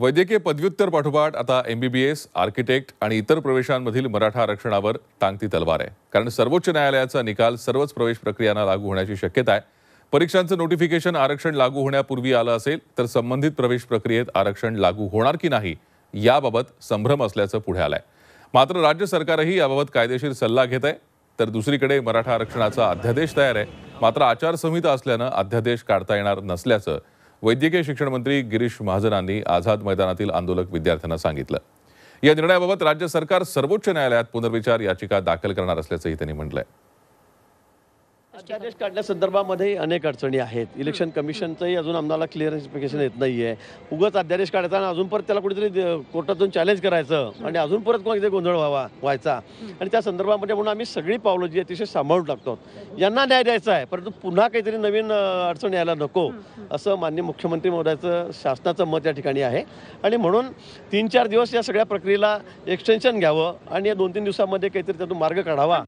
वैद्यकीय पदव्युत्तर पाठोपाठ आता एमबीबीएस आर्किटेक्ट आणि इतर प्रवेशांमधील मराठा आरक्षणावर टांगती तलवार आहे कारण सर्वोच्च न्यायालयाचा निकाल सर्वच प्रवेश प्रक्रियांना लागू होण्याची शक्यता आहे परीक्षांचं नोटिफिकेशन आरक्षण लागू होण्यापूर्वी आलं असेल तर संबंधित प्रवेश प्रक्रियेत आरक्षण लागू होणार की नाही याबाबत संभ्रम असल्याचं पुढे आहे मात्र राज्य सरकारही याबाबत कायदेशीर सल्ला घेत आहे तर दुसरीकडे मराठा आरक्षणाचा अध्यादेश तयार आहे मात्र आचारसंहिता असल्यानं अध्यादेश काढता येणार नसल्याचं वैद्यकीय शिक्षण मंत्री गिरीश महाजनांनी आझाद मैदानातील आंदोलक विद्यार्थ्यांना सांगितलं या निर्णयाबाबत राज्य सरकार सर्वोच्च न्यायालयात पुनर्विचार याचिका दाखल करणार असल्याचंही त्यांनी म्हटलंय अध्यादेश काढण्यासंदर्भामध्ये अनेक अडचणी आहेत इलेक्शन कमिशनचंही अजून आम्हाला क्लिअरिफिकेशन येत नाही आहे उगाच अध्यादेश काढताना अजून परत त्याला कुठेतरी कोर्टातून चॅलेंज करायचं आणि अजून परत कोणाचा गोंधळ व्हावा व्हायचा आणि त्या संदर्भामध्ये म्हणून आम्ही सगळी पावलं जी अतिशय सांभाळून टाकतो यांना न्याय द्यायचा आहे परंतु पुन्हा काहीतरी नवीन अडचण यायला नको असं मान्य मुख्यमंत्री महोदयाचं शासनाचं मत या ठिकाणी आहे आणि म्हणून तीन चार दिवस या सगळ्या प्रक्रियेला एक्सटेन्शन घ्यावं आणि या दोन तीन दिवसामध्ये काहीतरी त्यातून मार्ग काढावा